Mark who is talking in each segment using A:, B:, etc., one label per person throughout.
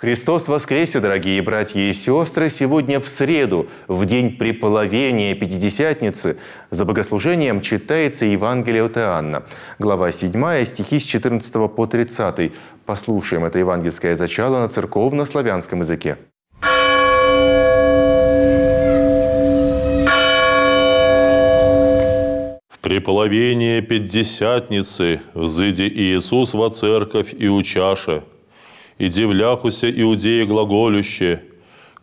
A: Христос воскресе, дорогие братья и сестры! Сегодня в среду, в день преполовения Пятидесятницы, за богослужением читается Евангелие от Иоанна, глава 7, стихи с 14 по 30. Послушаем это евангельское зачало на церковно-славянском языке.
B: «Преполовение Пятидесятницы, взыди Иисус во церковь и учаше, и дивляхуся иудеи глаголюще,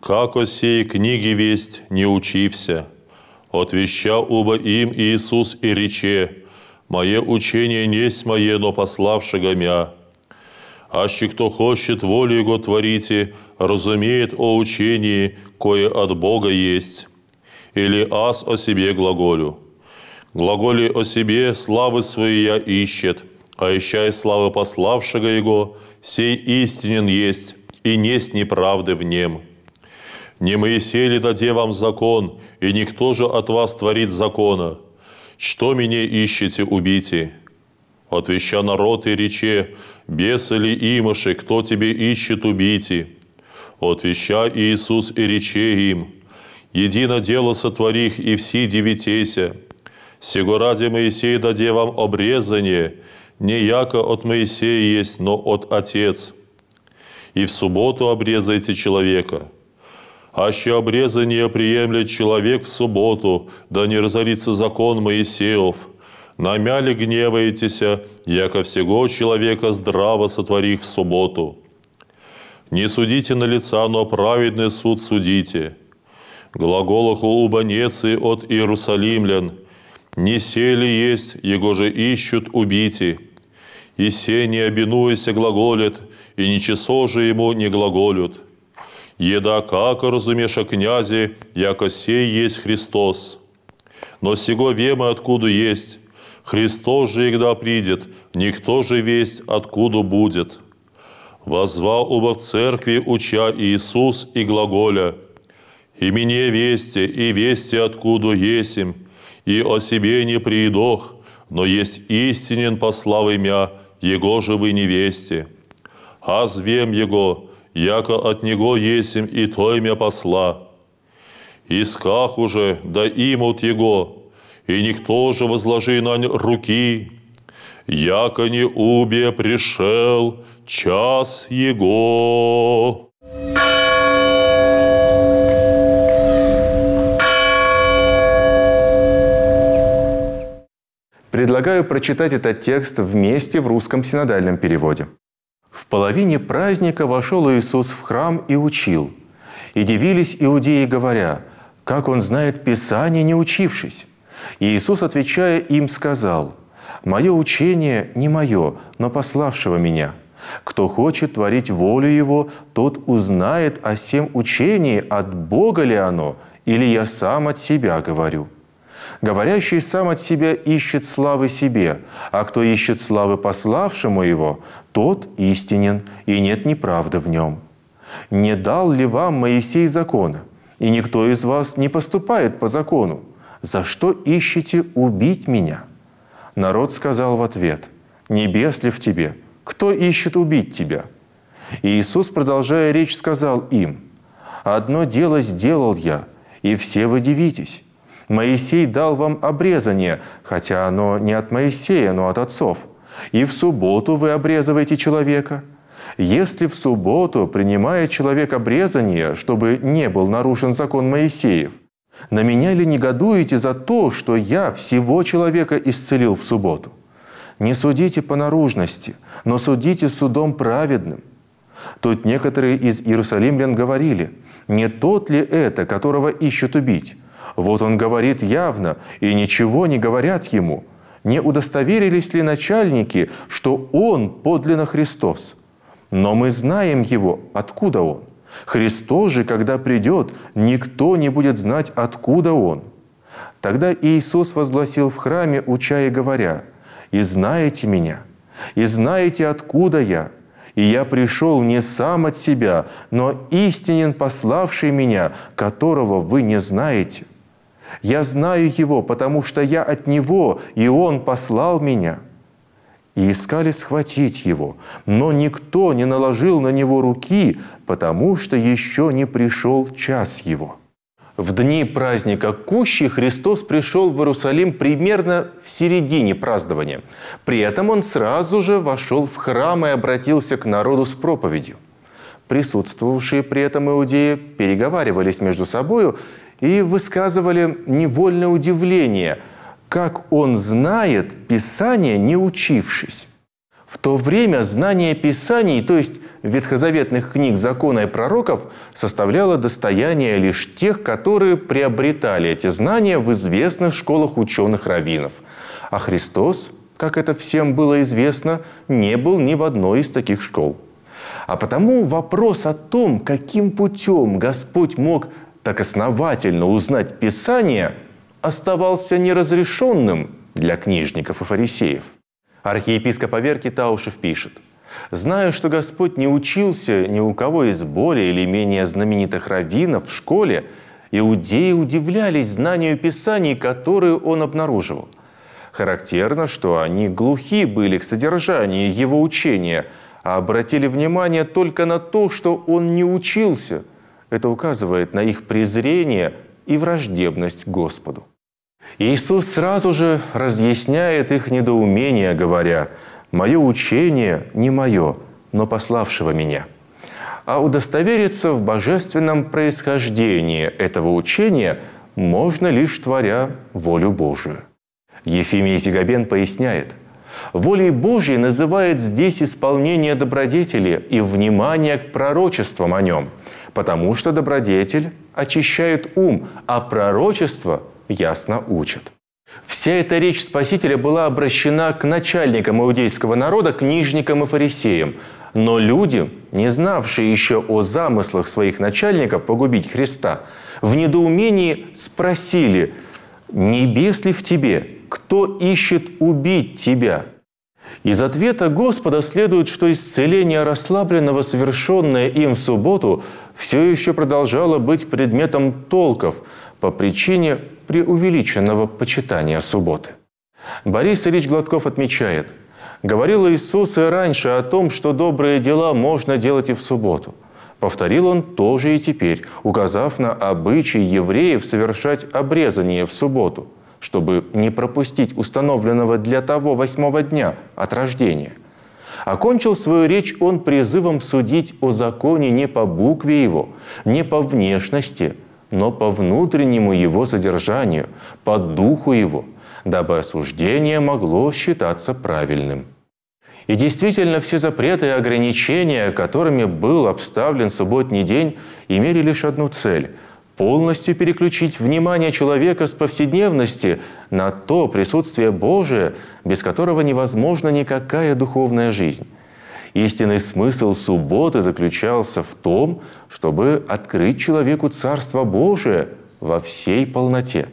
B: как о сей книге весть не учився. Отвеща уба им Иисус и рече, «Мое учение несть мое, но пославшего мя». Аще кто хочет волю Его творите, разумеет о учении, кое от Бога есть. Или аз о себе глаголю. Глаголи о себе славы свои я ищет, а ищай славы пославшего Его, сей истинен есть, и несть неправды в нем. Не Моисей ли даде вам закон, и никто же от вас творит закона? Что меня ищете, убите? Отвеща народ и рече, бесы ли имаши, кто тебе ищет, убите? Отвеща Иисус и рече им, едино дело сотворих и все девятеся. Сего ради Моисей даде вам обрезание – не яко от Моисея есть, но от Отец. И в субботу обрезайте человека. Аще обрезание приемлет человек в субботу, да не разорится закон Моисеев. Намяли гневаетеся, яко всего человека здраво сотворив в субботу. Не судите на лица, но праведный суд судите. Глаголах улубанецы от Иерусалимлян. Не сели есть, его же ищут убити и не обинуяся, глаголит, и ничесо же ему не глаголют. Еда как разумеша князи, яко сей есть Христос. Но сего вема откуда есть, Христос же, когда придет, никто же весть откуда будет. Возвал оба в церкви, уча Иисус и глаголя, «И мне вести, и вести откуда есим, и о себе не приедох, но есть истинен по мя, его же вы невесте. А звем Его, яко от Него есим и то имя посла. Исках уже, да имут Его, и никто же возложи на руки, яко не убе пришел час Его. Thank
A: Предлагаю прочитать этот текст вместе в русском синодальном переводе. «В половине праздника вошел Иисус в храм и учил. И дивились иудеи, говоря, как он знает Писание, не учившись. И Иисус, отвечая им, сказал, «Мое учение не мое, но пославшего меня». Кто хочет творить волю Его, тот узнает о всем учении, от Бога ли оно, или я сам от себя говорю. Говорящий сам от себя ищет славы себе, а кто ищет славы пославшему его, тот истинен, и нет неправды в нем. Не дал ли вам Моисей закона? И никто из вас не поступает по закону. За что ищете убить меня? Народ сказал в ответ, «Небес ли в тебе? Кто ищет убить тебя?» И Иисус, продолжая речь, сказал им, «Одно дело сделал я, и все вы дивитесь. Моисей дал вам обрезание, хотя оно не от Моисея, но от отцов. И в субботу вы обрезываете человека. Если в субботу принимает человек обрезание, чтобы не был нарушен закон Моисеев, на меня ли негодуете за то, что я всего человека исцелил в субботу? Не судите по наружности, но судите судом праведным. Тут некоторые из иерусалимлян говорили, не тот ли это, которого ищут убить? Вот он говорит явно, и ничего не говорят ему. Не удостоверились ли начальники, что он подлинно Христос? Но мы знаем его, откуда он. Христос же, когда придет, никто не будет знать, откуда он. Тогда Иисус возгласил в храме, уча и говоря, «И знаете меня, и знаете, откуда я, и я пришел не сам от себя, но истинен пославший меня, которого вы не знаете». Я знаю Его, потому что я от Него, и Он послал меня». И искали схватить Его, но никто не наложил на Него руки, потому что еще не пришел час Его. В дни праздника Кущи Христос пришел в Иерусалим примерно в середине празднования. При этом он сразу же вошел в храм и обратился к народу с проповедью. Присутствовавшие при этом иудеи переговаривались между собою и высказывали невольное удивление, как он знает Писание, не учившись. В то время знание Писаний, то есть ветхозаветных книг закона и пророков, составляло достояние лишь тех, которые приобретали эти знания в известных школах ученых-раввинов. А Христос, как это всем было известно, не был ни в одной из таких школ. А потому вопрос о том, каким путем Господь мог так основательно узнать Писание, оставался неразрешенным для книжников и фарисеев. Архиепископ Аверки Таушев пишет, «Знаю, что Господь не учился ни у кого из более или менее знаменитых раввинов в школе, иудеи удивлялись знанию Писаний, которые он обнаруживал. Характерно, что они глухи были к содержанию его учения, а обратили внимание только на то, что он не учился – это указывает на их презрение и враждебность Господу. Иисус сразу же разъясняет их недоумение, говоря, «Мое учение не мое, но пославшего меня» а удостовериться в божественном происхождении этого учения можно лишь творя волю Божию. Ефимий Зигабен поясняет, «Волей Божьей называет здесь исполнение добродетели и внимание к пророчествам о нем, потому что добродетель очищает ум, а пророчество ясно учит. Вся эта речь Спасителя была обращена к начальникам иудейского народа, книжникам и фарисеям. Но люди, не знавшие еще о замыслах своих начальников погубить Христа, в недоумении спросили, «Небес ли в тебе? Кто ищет убить тебя?» Из ответа Господа следует, что исцеление расслабленного, совершенное им в субботу, все еще продолжало быть предметом толков по причине преувеличенного почитания субботы. Борис Ильич Гладков отмечает, «Говорил Иисус и раньше о том, что добрые дела можно делать и в субботу. Повторил он тоже и теперь, указав на обычай евреев совершать обрезание в субботу – чтобы не пропустить установленного для того восьмого дня от рождения. Окончил свою речь он призывом судить о законе не по букве его, не по внешности, но по внутреннему его содержанию, по духу его, дабы осуждение могло считаться правильным. И действительно, все запреты и ограничения, которыми был обставлен субботний день, имели лишь одну цель – полностью переключить внимание человека с повседневности на то присутствие Божие, без которого невозможна никакая духовная жизнь. Истинный смысл субботы заключался в том, чтобы открыть человеку Царство Божие во всей полноте.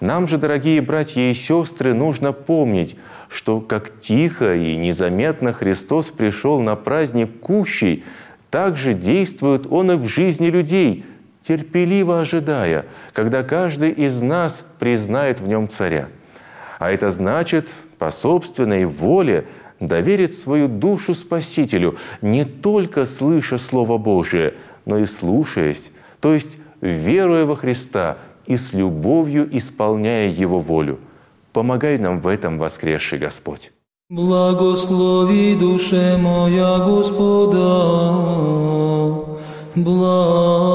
A: Нам же, дорогие братья и сестры, нужно помнить, что как тихо и незаметно Христос пришел на праздник кущей, так же действует Он и в жизни людей – терпеливо ожидая, когда каждый из нас признает в нем царя. А это значит, по собственной воле доверит свою душу Спасителю, не только слыша Слово Божие, но и слушаясь, то есть веруя во Христа и с любовью исполняя Его волю. Помогай нам в этом, воскресший Господь. Благослови душе моя Господа, благо.